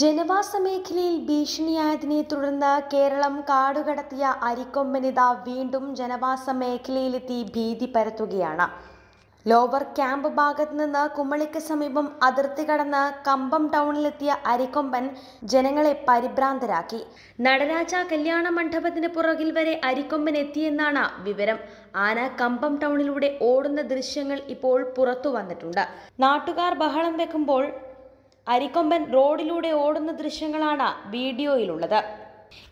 ജനവാസ മേഖലയിൽ ഭീഷണിയായതിനെ തുടർന്ന് കേരളം കാടുകടത്തിയ അരിക്കൊമ്പനിത വീണ്ടും ജനവാസ മേഖലയിലെത്തി ഭീതി പരത്തുകയാണ് ലോവർ ക്യാമ്പ് ഭാഗത്ത് നിന്ന് കുമളിക്ക് സമീപം അതിർത്തി കടന്ന് കമ്പം ടൗണിലെത്തിയ അരിക്കൊമ്പൻ ജനങ്ങളെ പരിഭ്രാന്തരാക്കി നടരാജ കല്യാണ മണ്ഡപത്തിന് പുറകിൽ വരെ അരിക്കൊമ്പൻ എത്തിയെന്നാണ് വിവരം ആന കമ്പം ടൗണിലൂടെ ഓടുന്ന ദൃശ്യങ്ങൾ ഇപ്പോൾ പുറത്തു വന്നിട്ടുണ്ട് നാട്ടുകാർ ബഹളം വെക്കുമ്പോൾ അരിക്കൊമ്പൻ റോഡിലൂടെ ഓടുന്ന ദൃശ്യങ്ങളാണ് വീഡിയോയിലുള്ളത്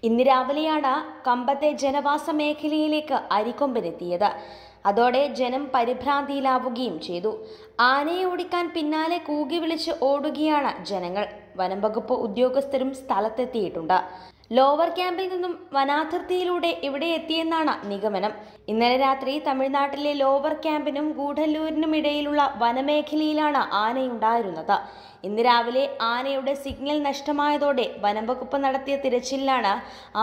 ഇന്ന് രാവിലെയാണ് കമ്പത്തെ ജനവാസ മേഖലയിലേക്ക് അരിക്കൊമ്പനെത്തിയത് അതോടെ ജനം പരിഭ്രാന്തിയിലാവുകയും ചെയ്തു ആനയെ ഓടിക്കാൻ പിന്നാലെ കൂകി വിളിച്ച് ഓടുകയാണ് ജനങ്ങൾ വനംവകുപ്പ് ഉദ്യോഗസ്ഥരും സ്ഥലത്തെത്തിയിട്ടുണ്ട് ലോവർ ക്യാമ്പിൽ നിന്നും വനാതിർത്തിയിലൂടെ ഇവിടെ എത്തിയെന്നാണ് നിഗമനം ഇന്നലെ രാത്രി തമിഴ്നാട്ടിലെ ലോവർ ക്യാമ്പിനും ഗൂഢല്ലൂരിനും ഇടയിലുള്ള വനമേഖലയിലാണ് ആനയുണ്ടായിരുന്നത് ഇന്ന് രാവിലെ ആനയുടെ സിഗ്നൽ നഷ്ടമായതോടെ വനംവകുപ്പ് നടത്തിയ തിരച്ചിലിലാണ്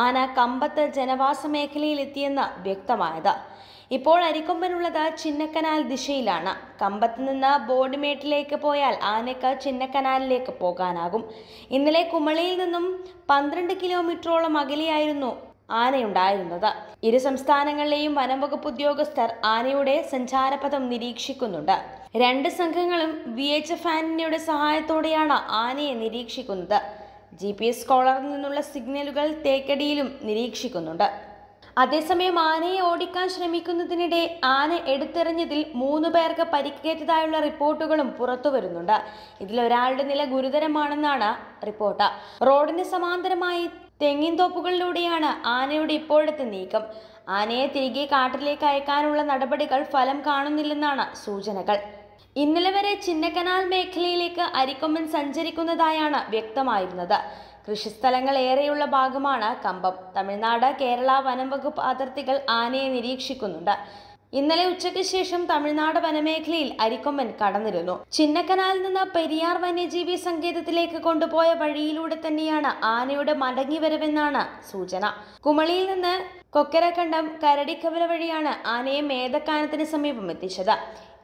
ആന കമ്പത്ത് ജനവാസ മേഖലയിലെത്തിയെന്ന് വ്യക്തമായത് ഇപ്പോൾ അരിക്കൊമ്പനുള്ളത് ചിന്നക്കനാൽ ദിശയിലാണ് കമ്പത്ത് നിന്ന് ബോഡിമേട്ടിലേക്ക് പോയാൽ ആനയ്ക്ക് ചിന്നക്കനാലിലേക്ക് പോകാനാകും ഇന്നലെ കുമളിയിൽ നിന്നും പന്ത്രണ്ട് കിലോമീറ്റർ കിലോമീറ്ററോളം അകലെയായിരുന്നു ആനയുണ്ടായിരുന്നത് ഇരു സംസ്ഥാനങ്ങളിലെയും വനംവകുപ്പ് ഉദ്യോഗസ്ഥർ ആനയുടെ സഞ്ചാരപഥം നിരീക്ഷിക്കുന്നുണ്ട് രണ്ട് സംഘങ്ങളും വി എച്ച് എഫ് ആന്റണിയുടെ സഹായത്തോടെയാണ് ആനയെ നിരീക്ഷിക്കുന്നത് ജി പി എസ് കോളറിൽ നിന്നുള്ള സിഗ്നലുകൾ തേക്കടിയിലും നിരീക്ഷിക്കുന്നുണ്ട് അതേസമയം ആനയെ ഓടിക്കാൻ ശ്രമിക്കുന്നതിനിടെ ആന എടുത്തെറിഞ്ഞതിൽ മൂന്ന് പേർക്ക് പരിക്കേറ്റതായുള്ള റിപ്പോർട്ടുകളും പുറത്തു വരുന്നുണ്ട് ഇതിലൊരാളുടെ നില ഗുരുതരമാണെന്നാണ് റിപ്പോർട്ട് റോഡിന് സമാന്തരമായി തെങ്ങിൻ തോപ്പുകളിലൂടെയാണ് ആനയുടെ ഇപ്പോഴത്തെ നീക്കം ആനയെ തിരികെ കാട്ടിലേക്ക് അയക്കാനുള്ള നടപടികൾ ഫലം കാണുന്നില്ലെന്നാണ് സൂചനകൾ ഇന്നലെ വരെ ചിന്നക്കനാൽ മേഖലയിലേക്ക് അരിക്കൊമ്പൻ സഞ്ചരിക്കുന്നതായാണ് വ്യക്തമായിരുന്നത് കൃഷിസ്ഥലങ്ങൾ ഏറെയുള്ള ഭാഗമാണ് കമ്പം തമിഴ്നാട് കേരള വനം വകുപ്പ് അതിർത്തികൾ ആനയെ നിരീക്ഷിക്കുന്നുണ്ട് ഇന്നലെ ഉച്ചയ്ക്ക് ശേഷം തമിഴ്നാട് വനമേഖലയിൽ അരിക്കൊമ്പൻ കടന്നിരുന്നു ചിന്നക്കനാലിൽ നിന്ന് പെരിയാർ വന്യജീവി സങ്കേതത്തിലേക്ക് കൊണ്ടുപോയ വഴിയിലൂടെ തന്നെയാണ് ആനയുടെ മടങ്ങിവരവെന്നാണ് സൂചന കുമളിയിൽ നിന്ന് കൊക്കരക്കണ്ടം കരടിക്കവല വഴിയാണ് ആനയെ മേധക്കാനത്തിന് സമീപം എത്തിച്ചത്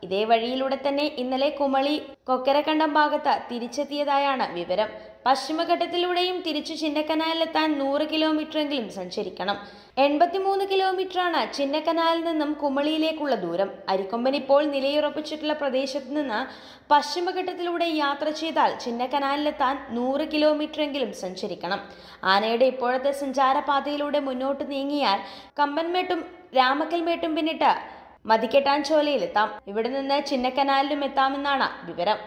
ഇതേ വഴിയിലൂടെ തന്നെ ഇന്നലെ കുമളി കൊക്കരക്കണ്ടം ഭാഗത്ത് തിരിച്ചെത്തിയതായാണ് വിവരം പശ്ചിമഘട്ടത്തിലൂടെയും തിരിച്ചു ചിന്നക്കനാലിലെത്താൻ നൂറ് കിലോമീറ്ററെങ്കിലും സഞ്ചരിക്കണം എൺപത്തിമൂന്ന് കിലോമീറ്ററാണ് ചിന്നക്കനാലിൽ നിന്നും കുമളിയിലേക്കുള്ള ദൂരം അരിക്കൊമ്പൻ ഇപ്പോൾ നിലയുറപ്പിച്ചിട്ടുള്ള പ്രദേശത്ത് നിന്ന് പശ്ചിമഘട്ടത്തിലൂടെ യാത്ര ചെയ്താൽ ചിന്നക്കനാലിലെത്താൻ നൂറ് കിലോമീറ്ററെങ്കിലും സഞ്ചരിക്കണം ആനയുടെ ഇപ്പോഴത്തെ സഞ്ചാരപാതയിലൂടെ മുന്നോട്ട് നീങ്ങിയാൽ കമ്പൻമേട്ടും രാമക്കൽമേട്ടും പിന്നിട്ട് മതിക്കെട്ടാൻചോലയിലെത്താം ഇവിടെ നിന്ന് ചിന്നക്കനാലിലും എത്താമെന്നാണ് വിവരം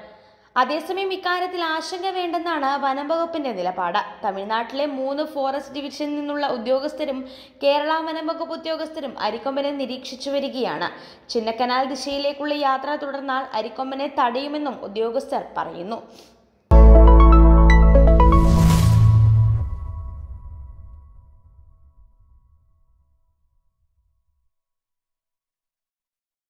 അതേസമയം ഇക്കാര്യത്തിൽ ആശങ്ക വേണ്ടെന്നാണ് വനം വകുപ്പിന്റെ നിലപാട് തമിഴ്നാട്ടിലെ മൂന്ന് ഫോറസ്റ്റ് ഡിവിഷനിൽ നിന്നുള്ള ഉദ്യോഗസ്ഥരും കേരള വനം വകുപ്പ് ഉദ്യോഗസ്ഥരും അരിക്കൊമ്പനെ നിരീക്ഷിച്ചു വരികയാണ് ചിന്നക്കനാൽ ദിശയിലേക്കുള്ള യാത്ര തുടർന്നാൽ അരിക്കൊമ്പനെ തടയുമെന്നും ഉദ്യോഗസ്ഥർ പറയുന്നു